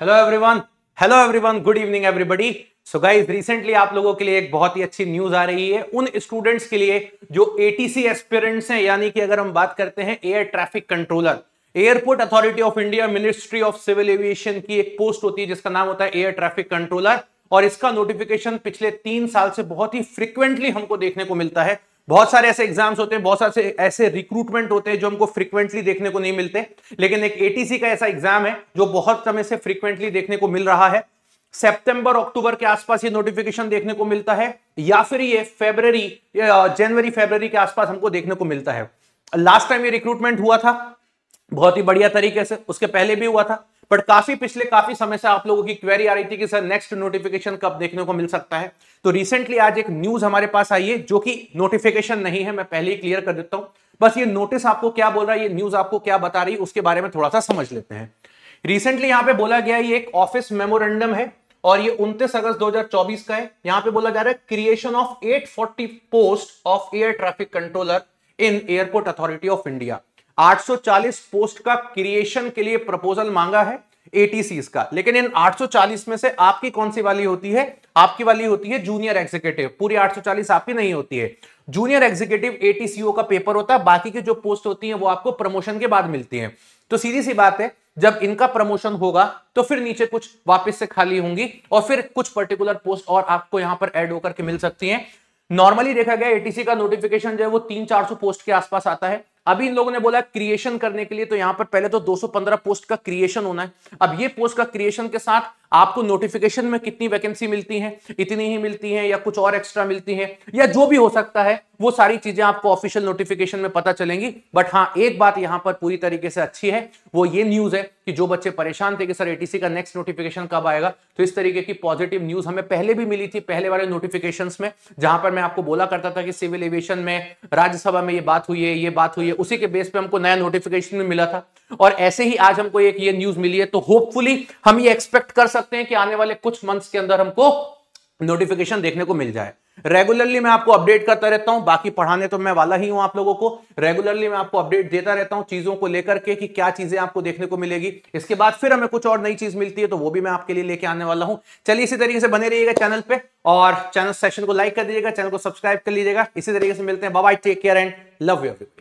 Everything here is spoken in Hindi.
hello everyone hello everyone good evening everybody so guys recently आप लोगों के लिए एक बहुत ही अच्छी न्यूज आ रही है उन स्टूडेंट्स के लिए जो एटीसी एस्पिरेंट्स हैं यानी कि अगर हम बात करते हैं air traffic controller airport authority of India ministry of civil aviation की एक पोस्ट होती है जिसका नाम होता है एयर ट्रैफिक कंट्रोलर और इसका नोटिफिकेशन पिछले तीन साल से बहुत ही फ्रिक्वेंटली हमको देखने को मिलता है बहुत सारे ऐसे एग्जाम्स होते हैं बहुत सारे ऐसे रिक्रूटमेंट होते हैं जो हमको फ्रीक्वेंटली देखने को नहीं मिलते लेकिन एक एटीसी का ऐसा एग्जाम है जो बहुत समय से फ्रीक्वेंटली देखने को मिल रहा है सितंबर अक्टूबर के आसपास ये नोटिफिकेशन देखने को मिलता है या फिर ये फेबररी जनवरी फेबररी के आसपास हमको देखने को मिलता है लास्ट टाइम ये रिक्रूटमेंट हुआ था बहुत ही बढ़िया तरीके से उसके पहले भी हुआ था बट काफी पिछले काफी समय से आप लोगों की क्वेरी आ रही थी कि सर नेक्स्ट नोटिफिकेशन कब देखने को मिल सकता है तो रिसेंटली आज एक न्यूज हमारे पास आई है जो कि नोटिफिकेशन नहीं है मैं पहले ही क्लियर कर देता हूं बस ये नोटिस आपको क्या बोल रहा है ये न्यूज आपको क्या बता रही है उसके बारे में थोड़ा सा समझ लेते हैं रिसेंटली यहां पे बोला गया ये एक ऑफिस मेमोरेंडम है और ये उन्तीस अगस्त 2024 का है यहां पे बोला जा रहा है creation of 840 post of air traffic controller in airport authority of India 840 post का क्रिएशन के लिए प्रपोजल मांगा है एटीसी का लेकिन इन 840 में से आपकी कौन सी वाली होती है आपकी वाली होती है जूनियर एग्जीक्यूटिव पूरी 840 आपकी नहीं होती है जूनियर एग्जीक्यूटिव एटीसीओ का पेपर होता है बाकी की जो पोस्ट होती है वो आपको प्रमोशन के बाद मिलती है तो सीधी सी बात है जब इनका प्रमोशन होगा तो फिर नीचे कुछ वापस से खाली होंगी और फिर कुछ पर्टिकुलर पोस्ट और आपको यहां पर एड होकर मिल सकती है नॉर्मली देखा गया एटीसी का नोटिफिकेशन जो है वो तीन चार सौ पोस्ट के आसपास आता है अभी इन लोगों ने बोला क्रिएशन करने के लिए तो यहां पर पहले तो 215 पोस्ट का क्रिएशन होना है अब ये पोस्ट का क्रिएशन के साथ आपको नोटिफिकेशन में कितनी वैकेंसी मिलती है इतनी ही मिलती है या कुछ और एक्स्ट्रा मिलती है या जो भी हो सकता है वो सारी चीजें आपको ऑफिशियल नोटिफिकेशन में पता चलेंगी बट हाँ एक बात यहां पर पूरी तरीके से अच्छी है वो ये न्यूज है कि जो बच्चे परेशान थे कि सर एटीसी का नेक्स्ट नोटिफिकेशन कब आएगा तो इस तरीके की पॉजिटिव न्यूज हमें पहले भी मिली थी पहले वाले नोटिफिकेशन में जहां पर मैं आपको बोला करता था कि सिविल एविएशन में राज्यसभा में ये बात हुई है ये बात हुई है उसी के बेस पर हमको नया नोटिफिकेशन भी मिला था और ऐसे ही आज हमको एक ये न्यूज मिली है तो होपफुली हम ये एक्सपेक्ट कर सकते हैं कि आने वाले कुछ मंथ्स के अंदर हमको नोटिफिकेशन देखने को मिल जाए रेगुलरली मैं आपको अपडेट करता रहता हूं बाकी पढ़ाने तो मैं वाला ही हूं आप लोगों को रेगुलरली मैं आपको अपडेट देता रहता हूं चीजों को लेकर के कि क्या चीजें आपको देखने को मिलेगी इसके बाद फिर हमें कुछ और नई चीज मिलती है तो वो भी मैं आपके लिए लेके आने वाला हूं चलिए इसी तरीके से बने रहिएगा चैनल पर और चैनल सेशन को लाइक कर दीजिएगा चैनल को सब्सक्राइब कर लीजिएगा इसी तरीके से मिलते हैं bye take care and love you